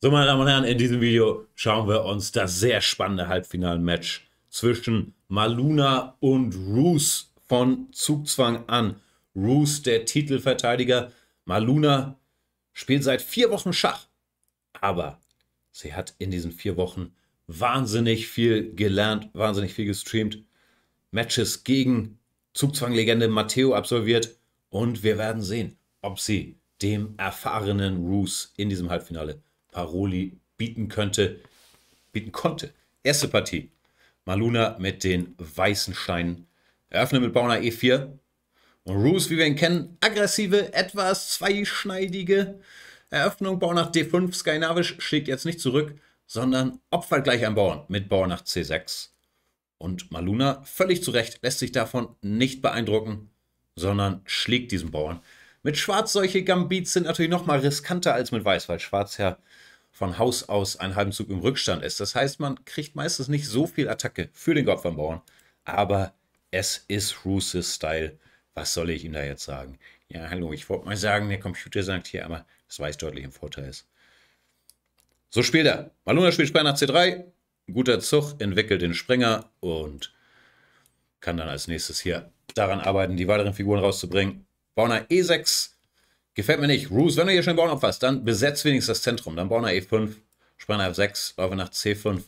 So, meine Damen und Herren, in diesem Video schauen wir uns das sehr spannende Halbfinalmatch zwischen Maluna und Roos von Zugzwang an. Roos, der Titelverteidiger. Maluna spielt seit vier Wochen Schach. Aber sie hat in diesen vier Wochen wahnsinnig viel gelernt, wahnsinnig viel gestreamt. Matches gegen Zugzwang-Legende Matteo absolviert. Und wir werden sehen, ob sie dem erfahrenen Roos in diesem Halbfinale Paroli bieten könnte, bieten konnte. Erste Partie. Maluna mit den weißen Steinen. Eröffnet mit Bauner E4. Und Roos, wie wir ihn kennen, aggressive, etwas zweischneidige Eröffnung. Bau nach D5. Skynavisch schlägt jetzt nicht zurück, sondern opfert gleich einen Bauern mit Bauer nach C6. Und Maluna, völlig zu Recht, lässt sich davon nicht beeindrucken, sondern schlägt diesen Bauern. Mit Schwarz solche Gambits sind natürlich noch mal riskanter als mit Weiß, weil Schwarz ja von Haus aus einen halben Zug im Rückstand ist. Das heißt, man kriegt meistens nicht so viel Attacke für den Gott Bauern. Aber es ist Ruses Style. Was soll ich ihm da jetzt sagen? Ja, hallo, ich wollte mal sagen, der Computer sagt hier, aber das Weiß deutlich im Vorteil ist. So spielt er. Maluna spielt Sperr nach C3. Guter Zug, entwickelt den Springer und kann dann als nächstes hier daran arbeiten, die weiteren Figuren rauszubringen. Bauner E6 gefällt mir nicht. Roos, wenn du hier schon Bauern abfasst, dann besetzt wenigstens das Zentrum. Dann Bauner E5, Spanner F6, Läufe nach C5.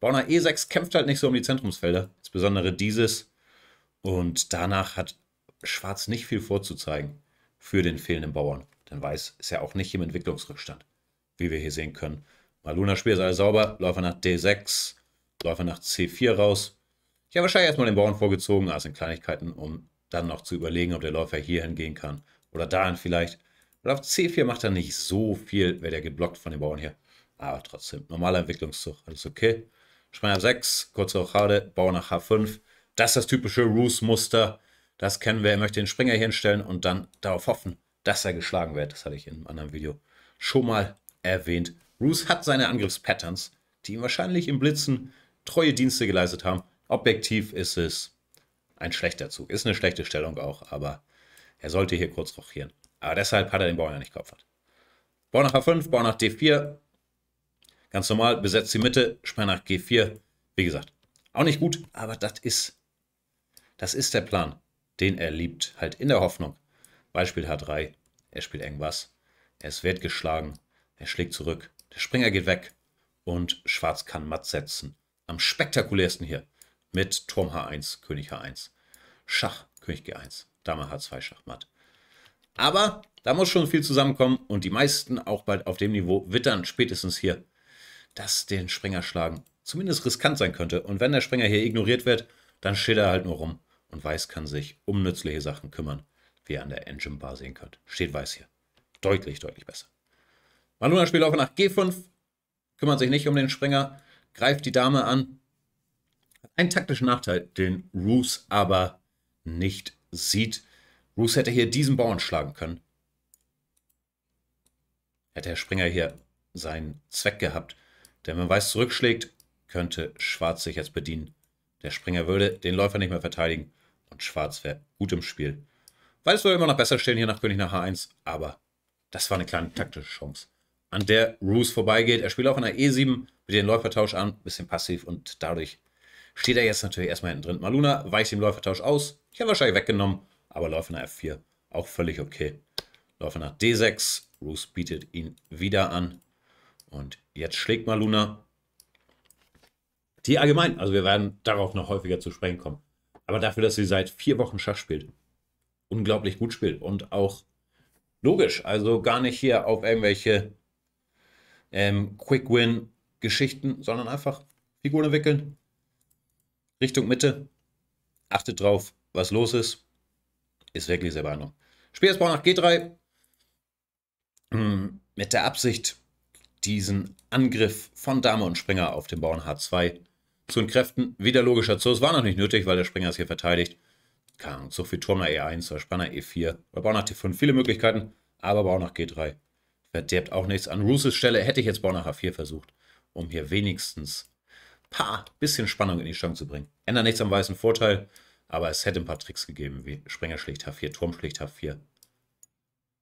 Bauner E6 kämpft halt nicht so um die Zentrumsfelder, insbesondere dieses. Und danach hat Schwarz nicht viel vorzuzeigen für den fehlenden Bauern. Denn Weiß ist ja auch nicht im Entwicklungsrückstand, wie wir hier sehen können. Maluna ist alles sauber, Läufer nach D6, Läufer nach C4 raus. Ich habe wahrscheinlich erstmal den Bauern vorgezogen, also in Kleinigkeiten, um dann noch zu überlegen, ob der Läufer hierhin gehen kann oder dahin vielleicht. Weil auf C4 macht er nicht so viel, wäre der geblockt von den Bauern hier. Aber trotzdem, normaler Entwicklungszug, alles okay. Schwein 6 kurze Rochade, Bauer nach H5. Das ist das typische Roos-Muster. Das kennen wir. Er möchte den Springer hier hinstellen und dann darauf hoffen, dass er geschlagen wird. Das hatte ich in einem anderen Video schon mal erwähnt. Roos hat seine Angriffspatterns, die ihm wahrscheinlich im Blitzen treue Dienste geleistet haben. Objektiv ist es ein schlechter Zug. Ist eine schlechte Stellung auch, aber er sollte hier kurz rochieren. Aber deshalb hat er den Bauern ja nicht geopfert. Bauer nach H5, Bauer nach D4. Ganz normal, besetzt die Mitte, Sperr nach G4. Wie gesagt, auch nicht gut, aber das ist, das ist der Plan, den er liebt. Halt in der Hoffnung. Beispiel H3, er spielt irgendwas. Es wird geschlagen, er schlägt zurück. Der Springer geht weg und Schwarz kann matt setzen. Am spektakulärsten hier mit Turm H1, König H1. Schach, König G1, Dame H2, Schachmatt. Aber da muss schon viel zusammenkommen und die meisten, auch bald auf dem Niveau, wittern spätestens hier, dass den Springer schlagen zumindest riskant sein könnte. Und wenn der Springer hier ignoriert wird, dann steht er halt nur rum und Weiß kann sich um nützliche Sachen kümmern, wie ihr an der Engine Bar sehen könnt. Steht Weiß hier. Deutlich, deutlich besser. Maluna spielt auch nach G5, kümmert sich nicht um den Springer, greift die Dame an, einen taktischen Nachteil, den Roos aber nicht sieht. Roos hätte hier diesen Bauern schlagen können. Hätte Herr Springer hier seinen Zweck gehabt. Denn wenn Weiß zurückschlägt, könnte Schwarz sich jetzt bedienen. Der Springer würde den Läufer nicht mehr verteidigen und Schwarz wäre gut im Spiel. Weiß würde immer noch besser stehen hier nach König nach H1, aber das war eine kleine taktische Chance. An der Roos vorbeigeht. Er spielt auch in der E7 mit den Läufertausch an, bisschen passiv und dadurch steht er jetzt natürlich erstmal hinten drin. Maluna weicht dem Läufertausch aus. Ich habe wahrscheinlich weggenommen, aber Läufer nach F4 auch völlig okay. Läufer nach D6. Roos bietet ihn wieder an. Und jetzt schlägt Maluna. Die allgemein, also wir werden darauf noch häufiger zu sprechen kommen. Aber dafür, dass sie seit vier Wochen Schach spielt, unglaublich gut spielt und auch logisch, also gar nicht hier auf irgendwelche ähm, Quick-Win-Geschichten, sondern einfach Figuren entwickeln, Richtung Mitte. Achtet drauf, was los ist. Ist wirklich sehr beeindruckend. Speersbau nach G3. Hm, mit der Absicht, diesen Angriff von Dame und Springer auf den Bauern H2 zu entkräften. Wieder logischer Zug. war noch nicht nötig, weil der Springer ist hier verteidigt. Keine Ahnung, so viel Turm nach E1 oder Spanner e E4 oder Bauern nach T5. Viele Möglichkeiten, aber Bauern nach G3 verderbt auch nichts. An Rooses Stelle hätte ich jetzt Bauern nach H4 versucht, um hier wenigstens paar bisschen Spannung in die Stange zu bringen. Ändert nichts am weißen Vorteil, aber es hätte ein paar Tricks gegeben, wie Springer schlägt H4, Turm schlägt H4.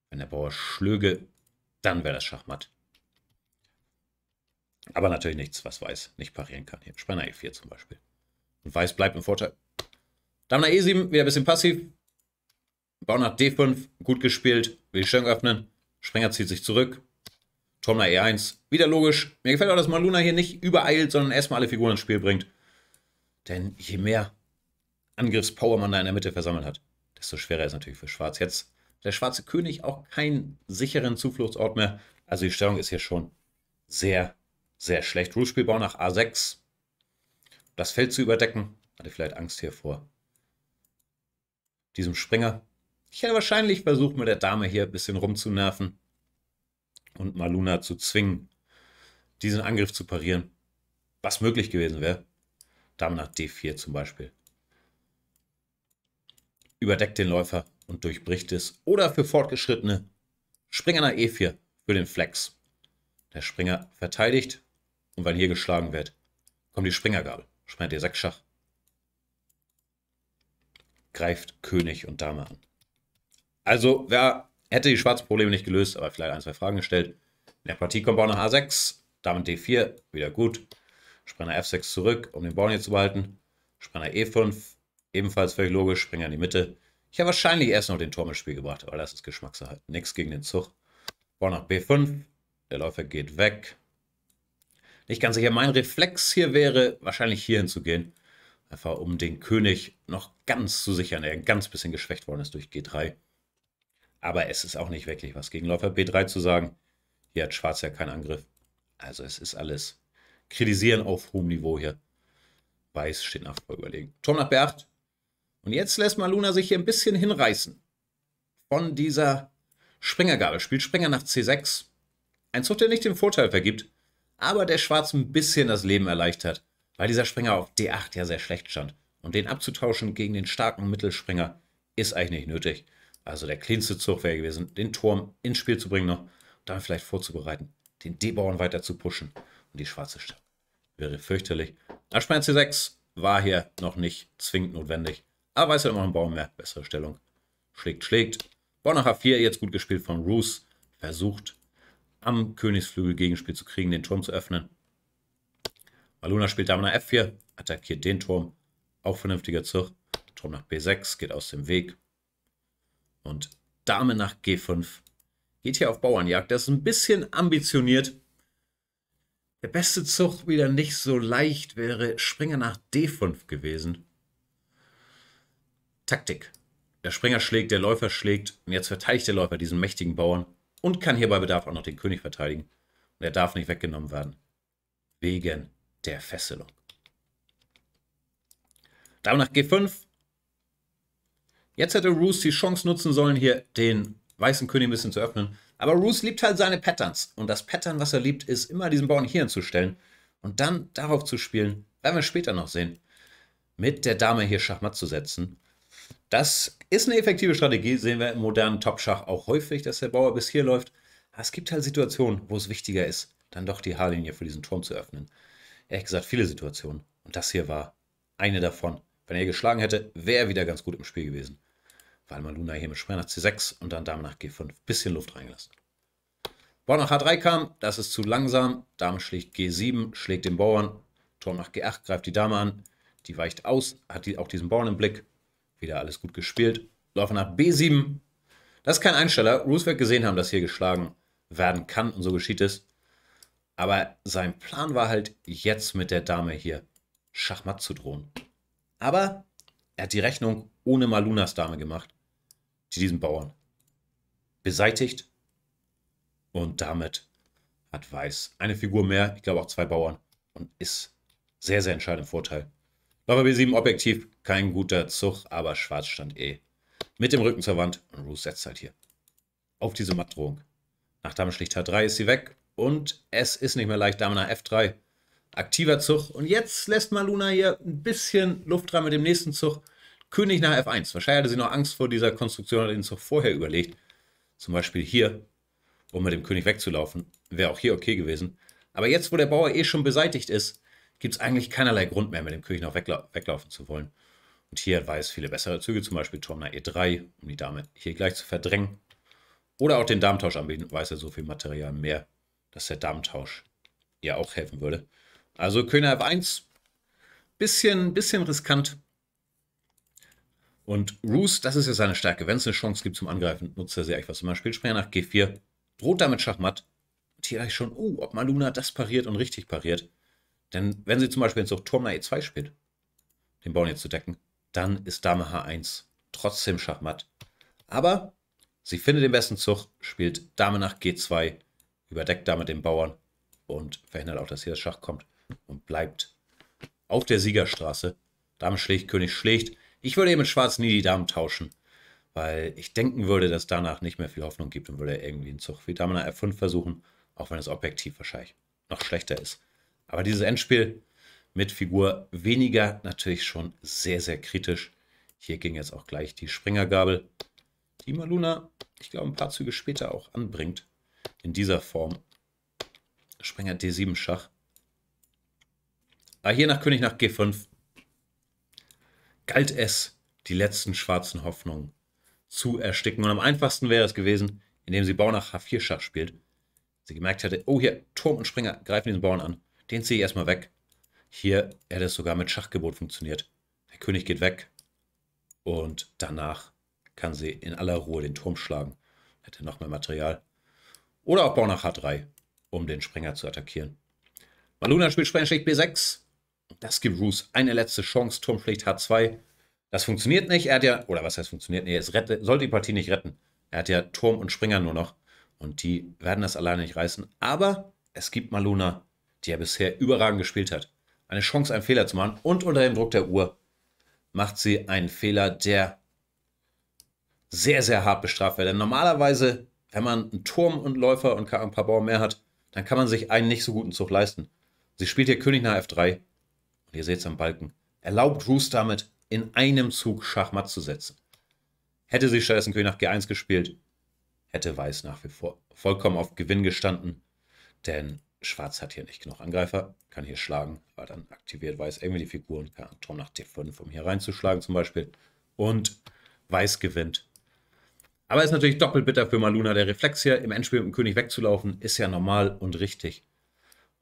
Wenn der Bauer schlöge, dann wäre das Schachmatt. Aber natürlich nichts, was Weiß nicht parieren kann. Hier, Spanner E4 zum Beispiel. Und Weiß bleibt im Vorteil. Dame nach E7, wieder ein bisschen passiv. Bau nach D5, gut gespielt, will die Stellung öffnen. Springer zieht sich zurück, Trommler E1. Wieder logisch. Mir gefällt auch, dass Maluna hier nicht übereilt, sondern erstmal alle Figuren ins Spiel bringt. Denn je mehr Angriffspower man da in der Mitte versammelt hat, desto schwerer ist natürlich für Schwarz. Jetzt der schwarze König auch keinen sicheren Zufluchtsort mehr. Also die Stellung ist hier schon sehr, sehr schlecht. Rookspielbau nach A6. Das Feld zu überdecken. Hatte vielleicht Angst hier vor diesem Springer. Ich hätte wahrscheinlich versucht, mit der Dame hier ein bisschen rumzunerven und Maluna zu zwingen, diesen Angriff zu parieren, was möglich gewesen wäre. Dame nach D4 zum Beispiel. Überdeckt den Läufer und durchbricht es. Oder für Fortgeschrittene Springer nach E4 für den Flex. Der Springer verteidigt und weil hier geschlagen wird, kommt die Springergabel. Springer D6 Schach. Greift König und Dame an. Also, wer Hätte die schwarzen Probleme nicht gelöst, aber vielleicht ein, zwei Fragen gestellt. In der Partie kommt Bauer nach A6, Dame D4, wieder gut. Springer F6 zurück, um den Bauern hier zu behalten. Springer E5, ebenfalls völlig logisch, Springer in die Mitte. Ich habe wahrscheinlich erst noch den Turm ins Spiel gebracht, aber das ist Geschmackssache. Nichts gegen den Zug. Bauer nach B5, der Läufer geht weg. Nicht ganz sicher, mein Reflex hier wäre, wahrscheinlich hier hinzugehen. Einfach um den König noch ganz zu sichern, der ein ganz bisschen geschwächt worden ist durch G3. Aber es ist auch nicht wirklich was gegen Läufer B3 zu sagen. Hier hat Schwarz ja keinen Angriff. Also es ist alles kritisieren auf hohem Niveau hier. Weiß steht nach vor überlegen. Turm nach B8. Und jetzt lässt Maluna sich hier ein bisschen hinreißen. Von dieser Springergabe. Spielt Springer nach C6. Ein Zug, der nicht den Vorteil vergibt, aber der Schwarz ein bisschen das Leben erleichtert, weil dieser Springer auf D8 ja sehr schlecht stand. Und den abzutauschen gegen den starken Mittelspringer ist eigentlich nicht nötig. Also der cleanste Zug wäre gewesen, den Turm ins Spiel zu bringen noch, dann vielleicht vorzubereiten, den D-Bauern weiter zu pushen und die schwarze Stadt. Wäre fürchterlich. Nachspann C6 war hier noch nicht zwingend notwendig. Aber weiß ja immer ein Baum mehr. Bessere Stellung. Schlägt, schlägt. Bau nach H4, jetzt gut gespielt von Roos. Versucht, am Königsflügel Gegenspiel zu kriegen, den Turm zu öffnen. Maluna spielt Dame nach F4, attackiert den Turm. Auch vernünftiger Zug. Turm nach B6, geht aus dem Weg und Dame nach G5. Geht hier auf Bauernjagd. Das ist ein bisschen ambitioniert. Der beste Zug wieder nicht so leicht wäre Springer nach D5 gewesen. Taktik. Der Springer schlägt, der Läufer schlägt. Und jetzt verteidigt der Läufer diesen mächtigen Bauern und kann hier bei Bedarf auch noch den König verteidigen. Und er darf nicht weggenommen werden. Wegen der Fesselung. Dame nach G5. Jetzt hätte Roos die Chance nutzen sollen, hier den weißen König ein bisschen zu öffnen. Aber Roos liebt halt seine Patterns. Und das Pattern, was er liebt, ist immer diesen Bauern hier hinzustellen und dann darauf zu spielen, werden wir später noch sehen, mit der Dame hier Schachmatt zu setzen. Das ist eine effektive Strategie, sehen wir im modernen Top-Schach auch häufig, dass der Bauer bis hier läuft. Aber es gibt halt Situationen, wo es wichtiger ist, dann doch die H-Linie für diesen Turm zu öffnen. Ehrlich gesagt, viele Situationen. Und das hier war eine davon. Wenn er geschlagen hätte, wäre er wieder ganz gut im Spiel gewesen. Palma Luna hier mit Schwer nach C6 und dann Dame nach G5. Bisschen Luft reingelassen. Bauer nach H3 kam, das ist zu langsam. Dame schlägt G7, schlägt den Bauern. Turm nach G8 greift die Dame an. Die weicht aus, hat die, auch diesen Bauern im Blick. Wieder alles gut gespielt. Läufer nach B7. Das ist kein Einsteller. Roosevelt gesehen haben, dass hier geschlagen werden kann und so geschieht es. Aber sein Plan war halt, jetzt mit der Dame hier Schachmatt zu drohen. Aber er hat die Rechnung ohne Malunas Dame gemacht die diesen Bauern beseitigt. Und damit hat Weiß eine Figur mehr, ich glaube auch zwei Bauern und ist sehr, sehr entscheidend im Vorteil. Läufer B7 objektiv, kein guter Zug, aber Schwarz stand eh mit dem Rücken zur Wand und Roos setzt halt hier auf diese Mattdrohung. Nach Dame schlicht H3 ist sie weg und es ist nicht mehr leicht, Dame nach F3. Aktiver Zug und jetzt lässt Maluna hier ein bisschen Luft rein mit dem nächsten Zug König nach F1. Wahrscheinlich hatte sie noch Angst vor dieser Konstruktion und hat ihn so vorher überlegt. Zum Beispiel hier, um mit dem König wegzulaufen. Wäre auch hier okay gewesen. Aber jetzt, wo der Bauer eh schon beseitigt ist, gibt es eigentlich keinerlei Grund mehr, mit dem König noch wegla weglaufen zu wollen. Und hier Weiß viele bessere Züge, zum Beispiel Turm nach E3, um die Dame hier gleich zu verdrängen. Oder auch den Damentausch anbieten, weiß er so viel Material mehr, dass der Damentausch ihr auch helfen würde. Also König F1, bisschen, bisschen riskant, und Roos, das ist ja seine Stärke. Wenn es eine Chance gibt zum Angreifen, nutzt er sehr etwas. Zum Beispiel Springer nach G4, droht damit Schachmatt. Und hier dachte ich schon, oh, ob Maluna das pariert und richtig pariert. Denn wenn sie zum Beispiel jetzt auf Turm nach E2 spielt, den Bauern jetzt zu decken, dann ist Dame H1 trotzdem Schachmatt. Aber sie findet den besten Zug, spielt Dame nach G2, überdeckt damit den Bauern und verhindert auch, dass hier das Schach kommt und bleibt auf der Siegerstraße. Dame schlägt, König schlägt. Ich würde ihn mit Schwarz nie die Damen tauschen, weil ich denken würde, dass danach nicht mehr viel Hoffnung gibt und würde irgendwie einen Zug wie Dame nach F5 versuchen, auch wenn es objektiv wahrscheinlich noch schlechter ist. Aber dieses Endspiel mit Figur weniger natürlich schon sehr, sehr kritisch. Hier ging jetzt auch gleich die Springergabel, die Maluna, ich glaube, ein paar Züge später auch anbringt. In dieser Form. Springer D7 Schach. Aber ah, hier nach König nach G5 galt es, die letzten schwarzen Hoffnungen zu ersticken. Und am einfachsten wäre es gewesen, indem sie Bauer nach H4 Schach spielt. Sie gemerkt hätte, oh hier, Turm und Springer greifen diesen Bauern an. Den ziehe ich erstmal weg. Hier hätte es sogar mit Schachgebot funktioniert. Der König geht weg und danach kann sie in aller Ruhe den Turm schlagen. Hätte noch mehr Material. Oder auch Bauer nach H3, um den Springer zu attackieren. Maluna spielt Springer schlägt B6. Das gibt Roos eine letzte Chance. Turmpflicht H2. Das funktioniert nicht. Er hat ja, oder was heißt funktioniert? Nee, es rette, soll die Partie nicht retten. Er hat ja Turm und Springer nur noch. Und die werden das alleine nicht reißen. Aber es gibt Maluna, die ja bisher überragend gespielt hat. Eine Chance, einen Fehler zu machen. Und unter dem Druck der Uhr macht sie einen Fehler, der sehr, sehr hart bestraft wird. Denn normalerweise, wenn man einen Turm und Läufer und ein paar Bauern mehr hat, dann kann man sich einen nicht so guten Zug leisten. Sie spielt hier König nach F3. Und ihr seht es am Balken. Erlaubt Roos damit, in einem Zug Schachmatt zu setzen. Hätte sie stattdessen König nach G1 gespielt, hätte Weiß nach wie vor vollkommen auf Gewinn gestanden. Denn Schwarz hat hier nicht genug Angreifer, kann hier schlagen, weil dann aktiviert Weiß irgendwie die Figuren, kann Turm nach T5, um hier reinzuschlagen zum Beispiel. Und Weiß gewinnt. Aber ist natürlich doppelt bitter für Maluna. Der Reflex hier im Endspiel mit dem König wegzulaufen, ist ja normal und richtig.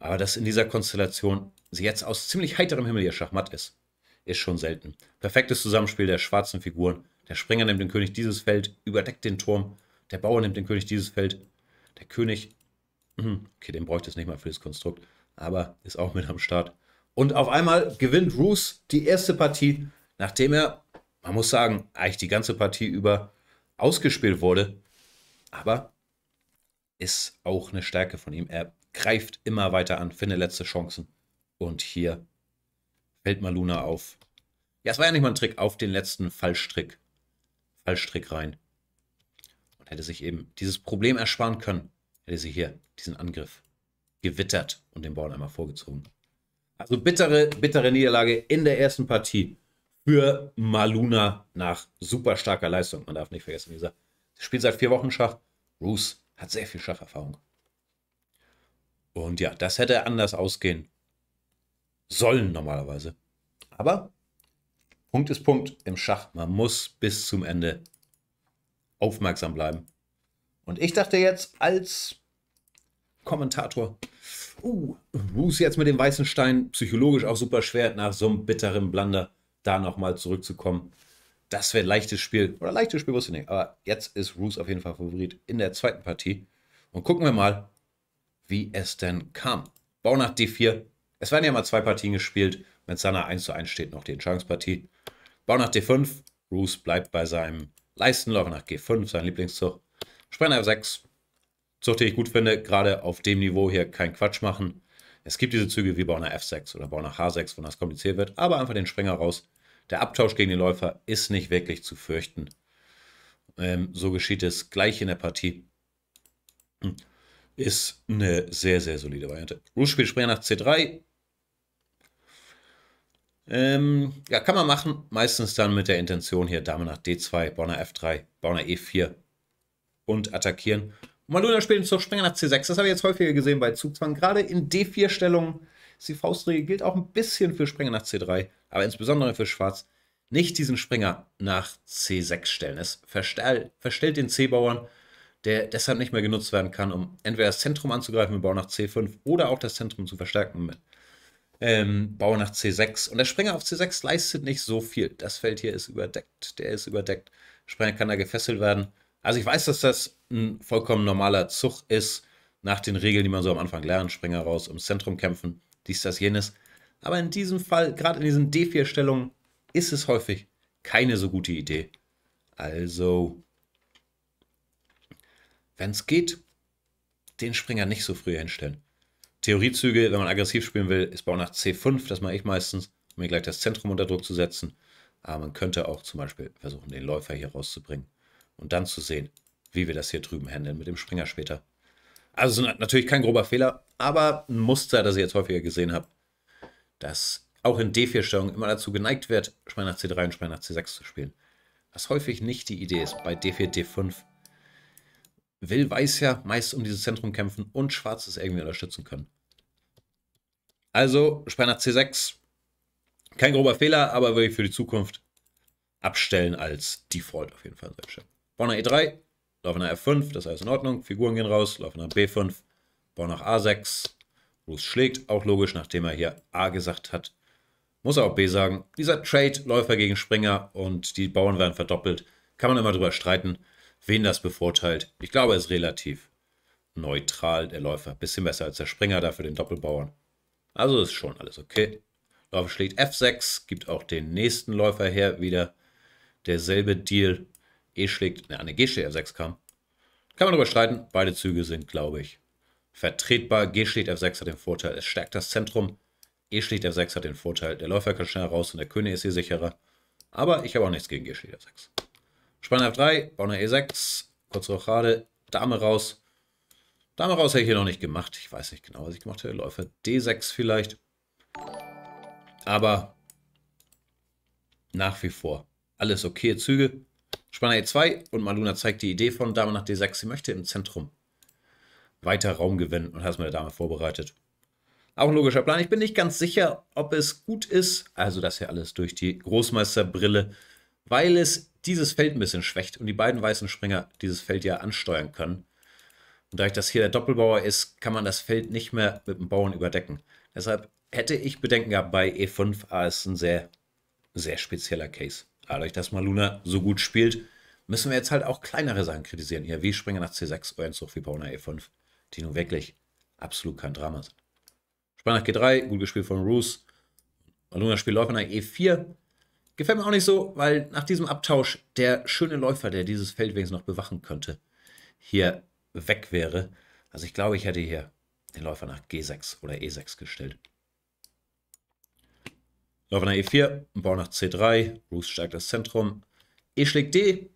Aber dass in dieser Konstellation sie jetzt aus ziemlich heiterem Himmel ihr Schachmatt ist, ist schon selten. Perfektes Zusammenspiel der schwarzen Figuren. Der Springer nimmt den König dieses Feld, überdeckt den Turm. Der Bauer nimmt den König dieses Feld. Der König, hm, okay, den bräuchte es nicht mal für das Konstrukt, aber ist auch mit am Start. Und auf einmal gewinnt Roos die erste Partie, nachdem er, man muss sagen, eigentlich die ganze Partie über ausgespielt wurde. Aber ist auch eine Stärke von ihm. Er greift immer weiter an, findet letzte Chancen. Und hier fällt Maluna auf. Ja, es war ja nicht mal ein Trick, auf den letzten Fallstrick. Fallstrick rein. Und hätte sich eben dieses Problem ersparen können, hätte sie hier diesen Angriff gewittert und den Ball einmal vorgezogen. Also bittere, bittere Niederlage in der ersten Partie für Maluna nach super starker Leistung. Man darf nicht vergessen, wie gesagt, sie spielt seit vier Wochen Schach. Roos hat sehr viel Schacherfahrung. Und ja, das hätte anders ausgehen sollen normalerweise. Aber Punkt ist Punkt im Schach. Man muss bis zum Ende aufmerksam bleiben. Und ich dachte jetzt als Kommentator, uh, uh ist jetzt mit dem weißen Stein psychologisch auch super schwer, nach so einem bitteren Blunder da nochmal zurückzukommen. Das wäre ein leichtes Spiel. Oder leichtes Spiel wusste ich nicht. Aber jetzt ist Roos auf jeden Fall Favorit in der zweiten Partie. Und gucken wir mal, wie es denn kam. Bau nach D4. Es werden ja mal zwei Partien gespielt. Mit seiner 1 zu 1 steht noch die Entscheidungspartie. Bau nach D5. Roos bleibt bei seinem Leistenlauf nach G5, sein Lieblingszug. Sprenger F6. Zug, den ich gut finde, gerade auf dem Niveau hier kein Quatsch machen. Es gibt diese Züge wie Bau nach F6 oder Bau nach H6, wo das kompliziert wird, aber einfach den Sprenger raus. Der Abtausch gegen den Läufer ist nicht wirklich zu fürchten. Ähm, so geschieht es gleich in der Partie. Hm ist eine sehr, sehr solide Variante. Rouge spielt Springer nach C3. Ähm, ja, kann man machen. Meistens dann mit der Intention hier Dame nach D2, Bauer F3, Bauer E4 und attackieren. Maluna spielt zur Springer nach C6. Das habe ich jetzt häufiger gesehen bei Zugzwang. Gerade in D4-Stellungen ist die Faustregel, gilt auch ein bisschen für Springer nach C3, aber insbesondere für Schwarz. Nicht diesen Springer nach C6 stellen. Es verstellt, verstellt den C-Bauern der deshalb nicht mehr genutzt werden kann, um entweder das Zentrum anzugreifen mit nach C5 oder auch das Zentrum zu verstärken mit ähm, nach C6. Und der Springer auf C6 leistet nicht so viel. Das Feld hier ist überdeckt. Der ist überdeckt. Der Springer kann da gefesselt werden. Also ich weiß, dass das ein vollkommen normaler Zug ist, nach den Regeln, die man so am Anfang lernt. Springer raus, ums Zentrum kämpfen, dies, das, jenes. Aber in diesem Fall, gerade in diesen D4-Stellungen, ist es häufig keine so gute Idee. Also wenn es geht, den Springer nicht so früh hinstellen. Theoriezüge, wenn man aggressiv spielen will, ist Bau nach C5, das mache ich meistens, um mir gleich das Zentrum unter Druck zu setzen. Aber man könnte auch zum Beispiel versuchen, den Läufer hier rauszubringen und dann zu sehen, wie wir das hier drüben handeln mit dem Springer später. Also natürlich kein grober Fehler, aber ein Muster, das ich jetzt häufiger gesehen habe, dass auch in D4-Stellung immer dazu geneigt wird, Springer nach C3 und Springer nach C6 zu spielen. Was häufig nicht die Idee ist bei D4, D5, Will weiß ja meist um dieses Zentrum kämpfen und Schwarz es irgendwie unterstützen können. Also, Spanner C6. Kein grober Fehler, aber würde ich für die Zukunft abstellen als Default auf jeden Fall. Bau nach E3, Lauf nach F5, das ist alles in Ordnung. Figuren gehen raus, Lauf nach B5, Bau nach A6. Rus schlägt, auch logisch, nachdem er hier A gesagt hat. Muss er auch B sagen. Dieser Trade, Läufer gegen Springer und die Bauern werden verdoppelt. Kann man immer drüber streiten. Wen das bevorteilt, ich glaube, er ist relativ neutral, der Läufer. Bisschen besser als der Springer da für den Doppelbauern. Also ist schon alles okay. Läufer schlägt F6, gibt auch den nächsten Läufer her, wieder derselbe Deal. E schlägt, ne, eine G schlägt F6 kam. Kann man darüber streiten, beide Züge sind, glaube ich, vertretbar. G schlägt F6 hat den Vorteil, es stärkt das Zentrum. E schlägt F6 hat den Vorteil, der Läufer kann schneller raus und der König ist hier sicherer. Aber ich habe auch nichts gegen G schlägt F6. Spanner F3, Bauer E6, kurze Rochade, Dame raus. Dame raus hätte ich hier noch nicht gemacht. Ich weiß nicht genau, was ich gemacht hätte. Läufer D6 vielleicht. Aber nach wie vor alles okay Züge. Spanner E2 und Maluna zeigt die Idee von Dame nach D6. Sie möchte im Zentrum weiter Raum gewinnen und hat es mit der Dame vorbereitet. Auch ein logischer Plan. Ich bin nicht ganz sicher, ob es gut ist, also das hier alles durch die Großmeisterbrille weil es dieses Feld ein bisschen schwächt und die beiden weißen Springer dieses Feld ja ansteuern können. Und dadurch, dass hier der Doppelbauer ist, kann man das Feld nicht mehr mit dem Bauern überdecken. Deshalb hätte ich Bedenken gehabt bei E5, aber es ist ein sehr, sehr spezieller Case. Dadurch, dass Maluna so gut spielt, müssen wir jetzt halt auch kleinere Sachen kritisieren. Hier wie springer nach C6, euren Zug wie Bauer E5, die nun wirklich absolut kein Drama sind. Spann nach G3, gut gespielt von Roos. Maluna spielt Läufer nach E4. Gefällt mir auch nicht so, weil nach diesem Abtausch der schöne Läufer, der dieses Feld wenigstens noch bewachen könnte, hier weg wäre. Also ich glaube, ich hätte hier den Läufer nach G6 oder E6 gestellt. Läufer nach E4, Bauer nach C3, Bruce steigt das Zentrum. E schlägt D.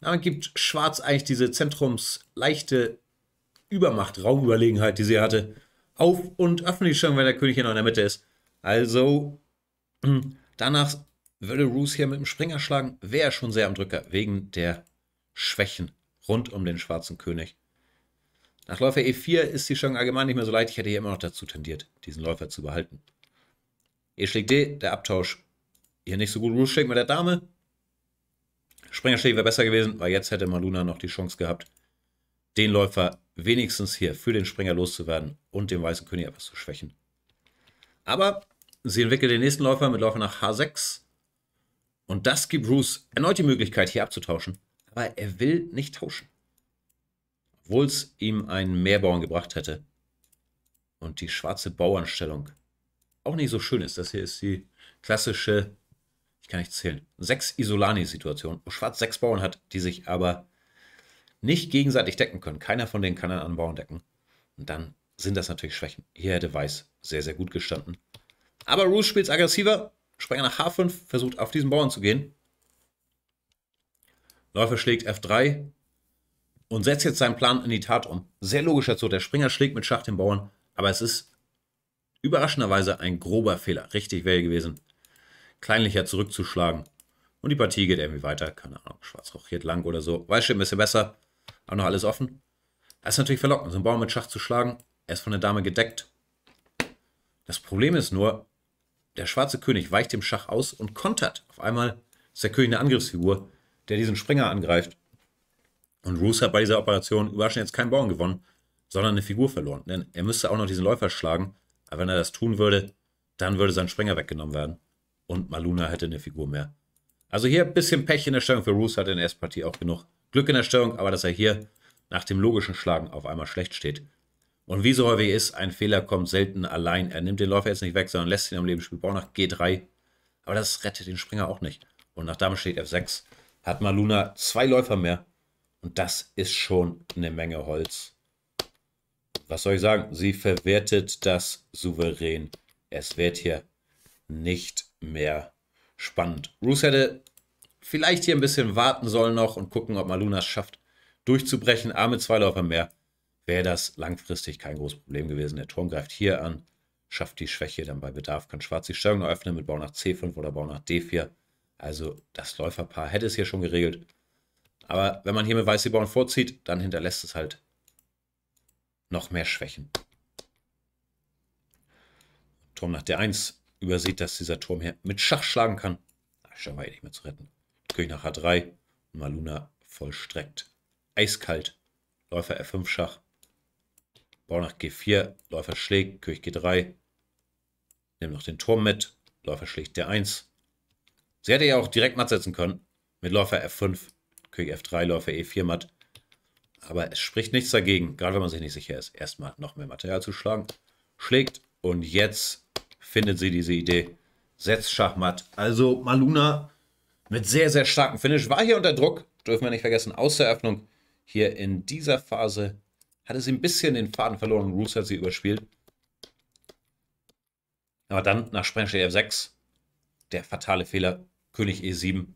Damit gibt Schwarz eigentlich diese zentrumsleichte Übermacht, Raumüberlegenheit, die sie hatte, auf und öffentlich schon, wenn der König hier noch in der Mitte ist. Also hm, danach würde Roos hier mit dem Springer schlagen, wäre er schon sehr am Drücker, wegen der Schwächen rund um den schwarzen König. Nach Läufer E4 ist die Stellung allgemein nicht mehr so leicht. Ich hätte hier immer noch dazu tendiert, diesen Läufer zu behalten. E schlägt D, der Abtausch. Hier nicht so gut. Roos schlägt mit der Dame. Springer schlägt wäre besser gewesen, weil jetzt hätte Maluna noch die Chance gehabt, den Läufer wenigstens hier für den Springer loszuwerden und den weißen König etwas zu schwächen. Aber sie entwickelt den nächsten Läufer mit Läufer nach H6. Und das gibt Bruce erneut die Möglichkeit, hier abzutauschen. Aber er will nicht tauschen. Obwohl es ihm einen Mehrbauern gebracht hätte. Und die schwarze Bauernstellung auch nicht so schön ist. Das hier ist die klassische, ich kann nicht zählen, sechs Isolani-Situation. Schwarz sechs Bauern hat, die sich aber nicht gegenseitig decken können. Keiner von denen kann einen Bauern decken. Und dann sind das natürlich Schwächen. Hier hätte Weiß sehr, sehr gut gestanden. Aber Roos spielt es aggressiver Springer nach H5, versucht auf diesen Bauern zu gehen. Läufer schlägt F3 und setzt jetzt seinen Plan in die Tat um. Sehr logischer Zug. Der Springer schlägt mit Schach den Bauern, aber es ist überraschenderweise ein grober Fehler. Richtig wäre gewesen, kleinlicher zurückzuschlagen. Und die Partie geht irgendwie weiter. Keine Ahnung, schwarz rochiert lang oder so. Weiß schon ein bisschen besser. Aber noch alles offen. Das ist natürlich verlockend, so einen Bauern mit Schach zu schlagen. Er ist von der Dame gedeckt. Das Problem ist nur, der schwarze König weicht dem Schach aus und kontert. Auf einmal ist der König eine Angriffsfigur, der diesen Springer angreift. Und Roos hat bei dieser Operation überraschend jetzt keinen Bauern gewonnen, sondern eine Figur verloren. Denn er müsste auch noch diesen Läufer schlagen. Aber wenn er das tun würde, dann würde sein Springer weggenommen werden. Und Maluna hätte eine Figur mehr. Also hier ein bisschen Pech in der Stellung für Roos, hat in der ersten Partie auch genug Glück in der Stellung. aber dass er hier nach dem logischen Schlagen auf einmal schlecht steht, und wie so häufig ist, ein Fehler kommt selten allein. Er nimmt den Läufer jetzt nicht weg, sondern lässt ihn am Lebensspiel bauen nach G3. Aber das rettet den Springer auch nicht. Und nach Dame steht F6. Hat Maluna zwei Läufer mehr. Und das ist schon eine Menge Holz. Was soll ich sagen? Sie verwertet das souverän. Es wird hier nicht mehr spannend. Roos hätte vielleicht hier ein bisschen warten sollen noch und gucken, ob Maluna es schafft, durchzubrechen. Arme zwei Läufer mehr wäre das langfristig kein großes Problem gewesen. Der Turm greift hier an, schafft die Schwäche, dann bei Bedarf kann Schwarz die Stellung öffnen mit Bau nach C5 oder Bau nach D4. Also das Läuferpaar hätte es hier schon geregelt. Aber wenn man hier mit Weiß die Bauern vorzieht, dann hinterlässt es halt noch mehr Schwächen. Turm nach D1 übersieht, dass dieser Turm hier mit Schach schlagen kann. Schein war eh nicht mehr zu retten. König nach H3 Maluna vollstreckt. Eiskalt. Läufer F5 Schach. Bauer nach G4, Läufer schlägt, König G3. Nimm noch den Turm mit, Läufer schlägt D1. Sie hätte ja auch direkt matt setzen können mit Läufer F5, König F3, Läufer E4 matt. Aber es spricht nichts dagegen, gerade wenn man sich nicht sicher ist, erstmal noch mehr Material zu schlagen. Schlägt und jetzt findet sie diese Idee. Setzt Schachmatt. Also Maluna mit sehr, sehr starkem Finish. War hier unter Druck, dürfen wir nicht vergessen, aus der Eröffnung hier in dieser Phase hatte sie ein bisschen den Faden verloren. Roos hat sie überspielt. Aber dann nach Sprengstelle F6, der fatale Fehler, König E7,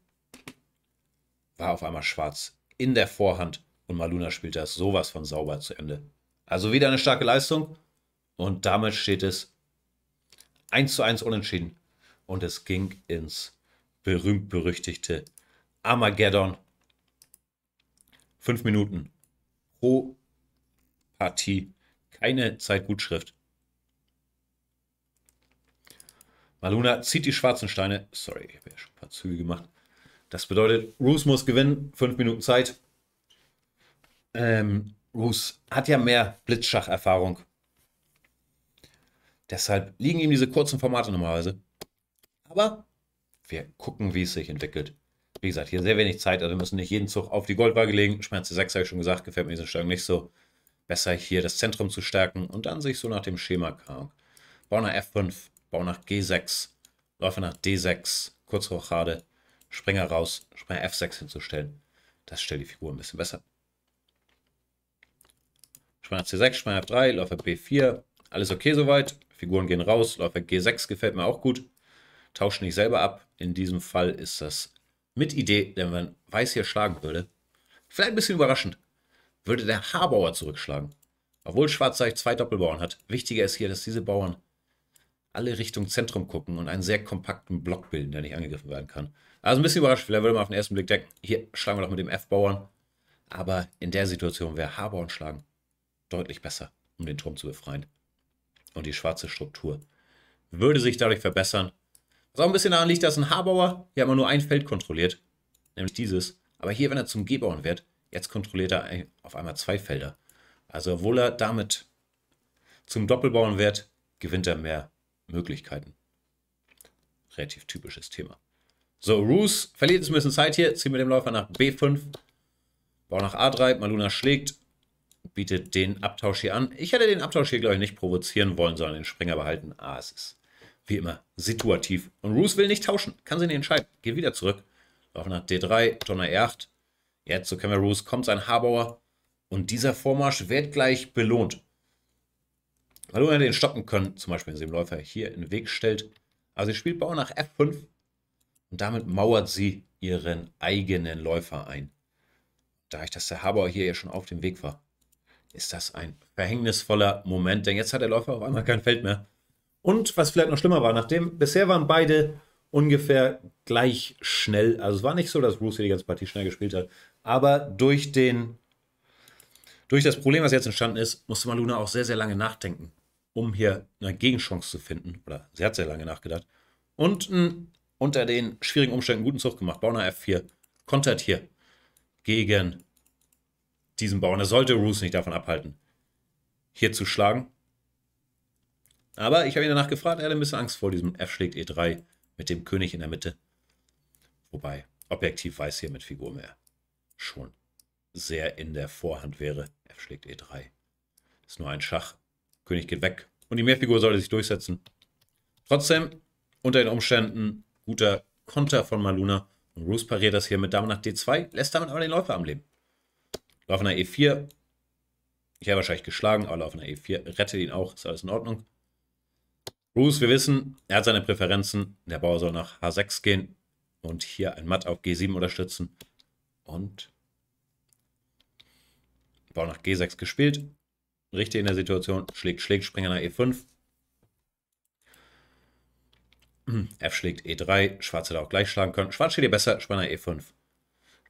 war auf einmal schwarz in der Vorhand und Maluna spielte das sowas von sauber zu Ende. Also wieder eine starke Leistung und damit steht es 1 zu 1 unentschieden und es ging ins berühmt-berüchtigte Armageddon. Fünf Minuten pro Partie. Keine Zeitgutschrift. Maluna zieht die schwarzen Steine. Sorry, ich habe ja schon ein paar Züge gemacht. Das bedeutet, Roos muss gewinnen. Fünf Minuten Zeit. Ähm, Roos hat ja mehr Blitzschacherfahrung. Deshalb liegen ihm diese kurzen Formate normalerweise. Aber wir gucken, wie es sich entwickelt. Wie gesagt, hier sehr wenig Zeit, also wir müssen nicht jeden Zug auf die Goldwaage legen. Schmerz 6 habe ich schon gesagt, gefällt mir diesen Stellung nicht so. Besser hier das Zentrum zu stärken und dann sich so nach dem Schema kam. Bau nach F5, Bau nach G6, Läufer nach D6, Kurzhochade, Springer raus, Springer F6 hinzustellen. Das stellt die Figur ein bisschen besser. Springer C6, Springer F3, Läufer B4. Alles okay soweit. Figuren gehen raus. Läufer G6 gefällt mir auch gut. Tauschen nicht selber ab. In diesem Fall ist das mit Idee, denn wenn Weiß hier schlagen würde, vielleicht ein bisschen überraschend würde der Harbauer zurückschlagen. Obwohl Schwarzeich zwei Doppelbauern hat. Wichtiger ist hier, dass diese Bauern alle Richtung Zentrum gucken und einen sehr kompakten Block bilden, der nicht angegriffen werden kann. Also ein bisschen überrascht, vielleicht würde man auf den ersten Blick denken, hier schlagen wir doch mit dem F-Bauern. Aber in der Situation wäre Harbauern schlagen deutlich besser, um den Turm zu befreien. Und die schwarze Struktur würde sich dadurch verbessern. Was auch ein bisschen daran liegt, dass ein Harbauer, hier immer nur ein Feld kontrolliert, nämlich dieses. Aber hier, wenn er zum G-Bauern wird, Jetzt kontrolliert er auf einmal zwei Felder. Also obwohl er damit zum Doppelbauen wird, gewinnt er mehr Möglichkeiten. Relativ typisches Thema. So, Roos verliert jetzt ein bisschen Zeit hier, zieht mit dem Läufer nach B5, Bau nach A3, Maluna schlägt, bietet den Abtausch hier an. Ich hätte den Abtausch hier, glaube ich, nicht provozieren wollen, sondern den Springer behalten. Ah, es ist wie immer situativ. Und Roos will nicht tauschen, kann sie nicht entscheiden. Geht wieder zurück, Läufer nach D3, Donner E8, Jetzt zu Cameroos kommt sein Habauer und dieser Vormarsch wird gleich belohnt. Weil ohne den stoppen können, zum Beispiel, wenn sie dem Läufer hier in den Weg stellt. Also sie spielt Bauer nach F5 und damit mauert sie ihren eigenen Läufer ein. Dadurch, dass der Habauer hier ja schon auf dem Weg war, ist das ein verhängnisvoller Moment, denn jetzt hat der Läufer auf einmal kein Feld mehr. Und was vielleicht noch schlimmer war, nachdem bisher waren beide ungefähr gleich schnell. Also es war nicht so, dass Bruce hier die ganze Partie schnell gespielt hat. Aber durch den, durch das Problem, was jetzt entstanden ist, musste Maluna auch sehr, sehr lange nachdenken, um hier eine Gegenchance zu finden. Oder sie hat sehr lange nachgedacht. Und einen unter den schwierigen Umständen einen guten Zug gemacht. Bauer F4 kontert hier gegen diesen Bauern. Er sollte Roos nicht davon abhalten, hier zu schlagen. Aber ich habe ihn danach gefragt, er hatte ein bisschen Angst vor diesem F schlägt E3 mit dem König in der Mitte. Wobei, objektiv weiß hier mit Figur mehr schon sehr in der Vorhand wäre. Er schlägt E3. Ist nur ein Schach. König geht weg. Und die Mehrfigur sollte sich durchsetzen. Trotzdem, unter den Umständen, guter Konter von Maluna. Und Roos pariert das hier mit Dame nach D2, lässt damit aber den Läufer am Leben. Lauf nach E4. Ich habe wahrscheinlich geschlagen, aber Lauf nach E4 rettet ihn auch. Ist alles in Ordnung. Roos, wir wissen, er hat seine Präferenzen. Der Bauer soll nach H6 gehen und hier ein Matt auf G7 unterstützen. Und Bau nach G6 gespielt. Richtig in der Situation. Schlägt, schlägt, Springer nach E5. Hm, F schlägt E3. Schwarz hätte auch gleich schlagen können. Schwarz steht hier besser. Springer E5.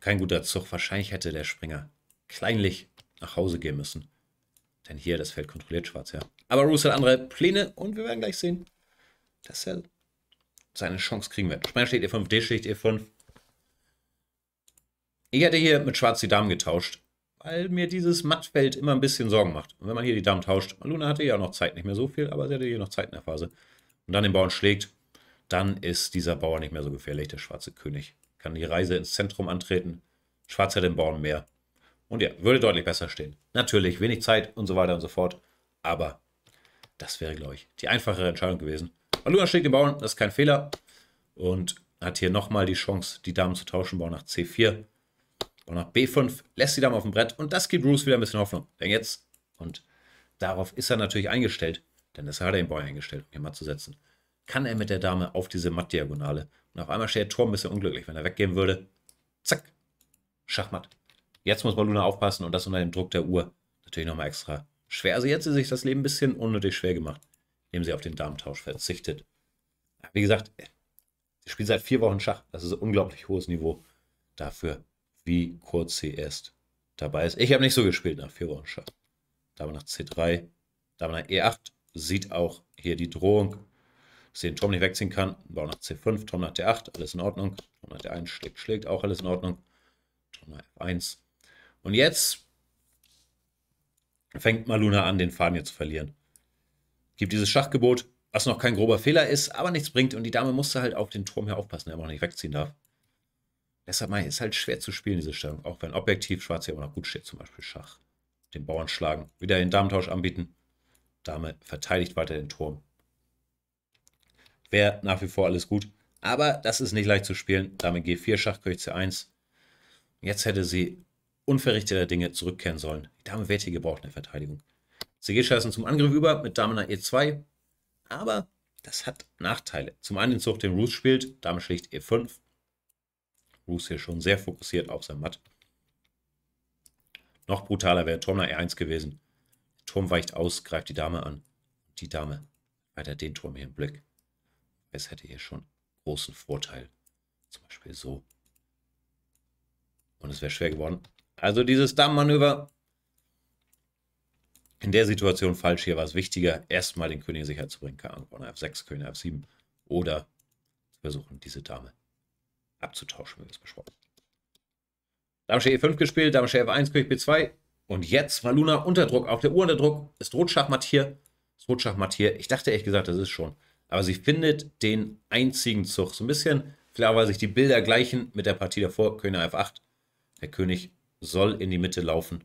Kein guter Zug. Wahrscheinlich hätte der Springer kleinlich nach Hause gehen müssen. Denn hier das Feld kontrolliert Schwarz, ja. Aber Roos hat andere Pläne und wir werden gleich sehen, dass er seine Chance kriegen wird. Springer steht E5, D schlägt E5. Ich hätte hier mit Schwarz die Damen getauscht, weil mir dieses Mattfeld immer ein bisschen Sorgen macht. Und wenn man hier die Damen tauscht, Luna hatte ja auch noch Zeit, nicht mehr so viel, aber sie hatte hier noch Zeit in der Phase. Und dann den Bauern schlägt, dann ist dieser Bauer nicht mehr so gefährlich, der schwarze König. Kann die Reise ins Zentrum antreten. Schwarz hat den Bauern mehr. Und ja, würde deutlich besser stehen. Natürlich, wenig Zeit und so weiter und so fort. Aber das wäre, glaube ich, die einfachere Entscheidung gewesen. Luna schlägt den Bauern, das ist kein Fehler. Und hat hier nochmal die Chance, die Damen zu tauschen, Bauer nach C4. Und nach B5 lässt die Dame auf dem Brett und das gibt Bruce wieder ein bisschen Hoffnung. Denn jetzt, und darauf ist er natürlich eingestellt, denn das hat er den Boy eingestellt, um hier matt zu setzen, kann er mit der Dame auf diese Mattdiagonale. Und auf einmal steht der Turm ein bisschen unglücklich. Wenn er weggehen würde, zack, Schachmatt. Jetzt muss Maluna aufpassen und das unter dem Druck der Uhr natürlich nochmal extra schwer. Also jetzt ist sich das Leben ein bisschen unnötig schwer gemacht, indem sie auf den Damentausch verzichtet. Wie gesagt, sie spielt seit vier Wochen Schach. Das ist ein unglaublich hohes Niveau dafür, wie kurz sie erst dabei ist. Ich habe nicht so gespielt nach vier Wochen Schach. Dame nach C3, Dame nach E8. Sieht auch hier die Drohung, dass sie den Turm nicht wegziehen kann. Bau nach C5, Turm nach D8, alles in Ordnung. Turm nach D1 schlägt, schlägt, auch alles in Ordnung. Turm nach F1. Und jetzt fängt Maluna an, den Faden hier zu verlieren. Gibt dieses Schachgebot, was noch kein grober Fehler ist, aber nichts bringt. Und die Dame musste halt auf den Turm hier aufpassen, der man auch nicht wegziehen darf. Deshalb meine ich, ist halt schwer zu spielen, diese Stellung. Auch wenn objektiv Schwarz hier immer noch gut steht, zum Beispiel Schach. Den Bauern schlagen, wieder den Damentausch anbieten. Dame verteidigt weiter den Turm. Wäre nach wie vor alles gut. Aber das ist nicht leicht zu spielen. Dame G4, Schach, König C1. Jetzt hätte sie unverrichteter Dinge zurückkehren sollen. Die Dame wird hier gebraucht in der Verteidigung. Sie geht scheißen zum Angriff über mit Dame nach E2. Aber das hat Nachteile. Zum einen den Zug, den Ruth spielt. Dame schlägt E5. Bruce hier schon sehr fokussiert auf sein Matt. Noch brutaler wäre Turm nach E1 gewesen. Der Turm weicht aus, greift die Dame an. Die Dame weiter den Turm hier im Blick. Es hätte hier schon großen Vorteil. Zum Beispiel so. Und es wäre schwer geworden. Also dieses Damenmanöver in der Situation falsch. Hier war es wichtiger, erstmal den König sicher zu bringen. Keine Ahnung, F6, König F7 oder versuchen, diese Dame abzutauschen, wie wir es besprochen Dame E5 gespielt, Dame F1, König B2. Und jetzt war Luna unter Druck, auf der Uhr unter Druck. Es droht Schachmatt hier. Es droht Schachmatt hier. Ich dachte ehrlich gesagt, das ist schon. Aber sie findet den einzigen Zug. So ein bisschen, klar, weil sich die Bilder gleichen mit der Partie davor. König F8. Der König soll in die Mitte laufen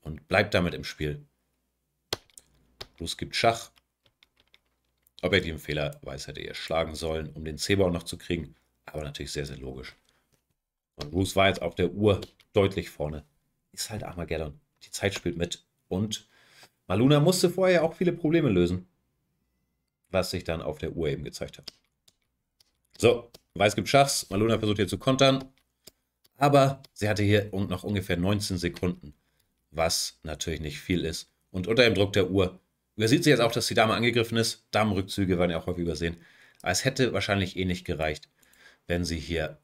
und bleibt damit im Spiel. Los gibt Schach. Ob er den Fehler weiß, hätte er schlagen sollen, um den C-Bau noch zu kriegen. Aber natürlich sehr, sehr logisch. Und Bruce war jetzt auf der Uhr deutlich vorne. Ist halt Armageddon. Die Zeit spielt mit. Und Maluna musste vorher auch viele Probleme lösen. Was sich dann auf der Uhr eben gezeigt hat. So, Weiß gibt Schachs. Maluna versucht hier zu kontern. Aber sie hatte hier noch ungefähr 19 Sekunden. Was natürlich nicht viel ist. Und unter dem Druck der Uhr übersieht sie jetzt auch, dass die Dame angegriffen ist. Damenrückzüge werden ja auch häufig übersehen. Aber es hätte wahrscheinlich eh nicht gereicht wenn sie hier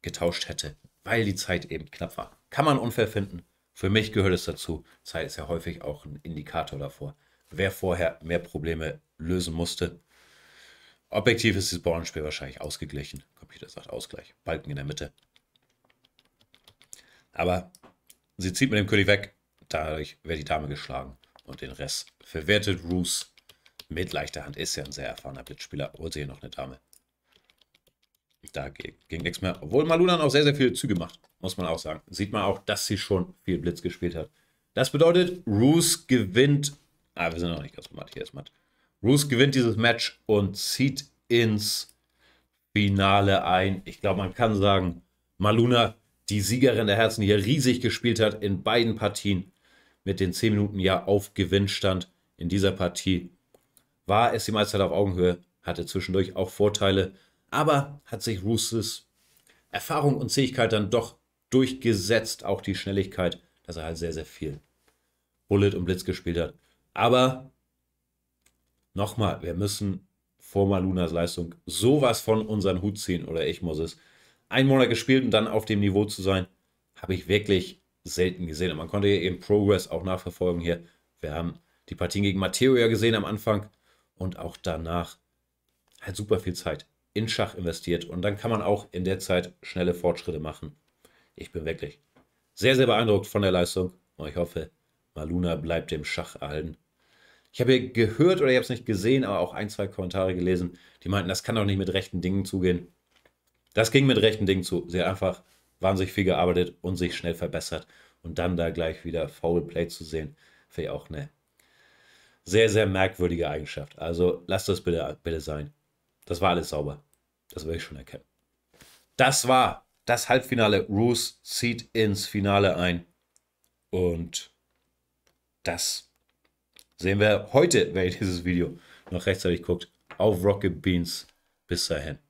getauscht hätte, weil die Zeit eben knapp war. Kann man unfair finden. Für mich gehört es dazu. Zeit ist ja häufig auch ein Indikator davor, wer vorher mehr Probleme lösen musste. Objektiv ist dieses Bauernspiel wahrscheinlich ausgeglichen. Computer sagt Ausgleich. Balken in der Mitte. Aber sie zieht mit dem König weg. Dadurch wird die Dame geschlagen. Und den Rest verwertet Roos mit leichter Hand. Ist ja ein sehr erfahrener Blitzspieler. Holt sie hier noch eine Dame. Da geht, ging nichts mehr. Obwohl Maluna noch sehr, sehr viel Züge macht, muss man auch sagen. Sieht man auch, dass sie schon viel Blitz gespielt hat. Das bedeutet, Roos gewinnt. Ah, wir sind noch nicht ganz so matt. Hier ist matt. Roos gewinnt dieses Match und zieht ins Finale ein. Ich glaube, man kann sagen, Maluna, die Siegerin der Herzen, die hier riesig gespielt hat in beiden Partien, mit den 10 Minuten ja auf Gewinnstand in dieser Partie, war es die Meisterschaft auf Augenhöhe, hatte zwischendurch auch Vorteile aber hat sich Roosters Erfahrung und Zähigkeit dann doch durchgesetzt, auch die Schnelligkeit, dass er halt sehr, sehr viel Bullet und Blitz gespielt hat. Aber nochmal, wir müssen vor Malunas Leistung sowas von unseren Hut ziehen, oder ich muss es. Ein Monat gespielt und dann auf dem Niveau zu sein, habe ich wirklich selten gesehen. Und man konnte ja eben Progress auch nachverfolgen hier. Wir haben die Partien gegen Materia gesehen am Anfang und auch danach halt super viel Zeit in Schach investiert. Und dann kann man auch in der Zeit schnelle Fortschritte machen. Ich bin wirklich sehr, sehr beeindruckt von der Leistung. Und ich hoffe, Maluna bleibt dem Schach erhalten. Ich habe gehört oder ich habe es nicht gesehen, aber auch ein, zwei Kommentare gelesen, die meinten, das kann doch nicht mit rechten Dingen zugehen. Das ging mit rechten Dingen zu. Sehr einfach, wahnsinnig viel gearbeitet und sich schnell verbessert. Und dann da gleich wieder Foul Play zu sehen, finde ich auch eine sehr, sehr merkwürdige Eigenschaft. Also lasst das bitte, bitte sein. Das war alles sauber. Das werde ich schon erkennen. Das war das Halbfinale. Roos zieht ins Finale ein. Und das sehen wir heute, wenn ihr dieses Video noch rechtzeitig guckt, auf Rocket Beans. Bis dahin.